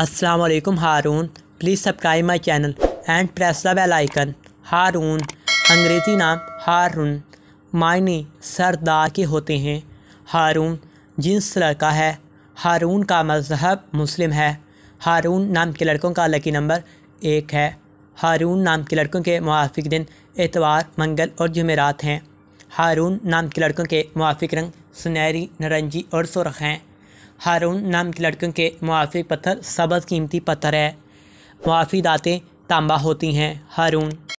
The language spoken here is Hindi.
वालेकुम Haroon please subscribe my channel and press the bell icon Haroon Angrezi नाम हारून मायने सरदार के होते हैं हारून जिन्स लड़का है हारून का मजहब मुस्लिम है हारून नाम के लड़कों का लकी नंबर एक है हारून नाम के लड़कों के मुआफिक दिन एतवार मंगल और जुमेरात हैं हारून नाम के लड़कों के मुआफिक रंग सुनहरी नारंगी और सुरख हैं हारून नाम के लड़कों के मुआफ़ी पत्थर सबज कीमती पत्थर है मुआफ़ी दातें तांबा होती हैं हारून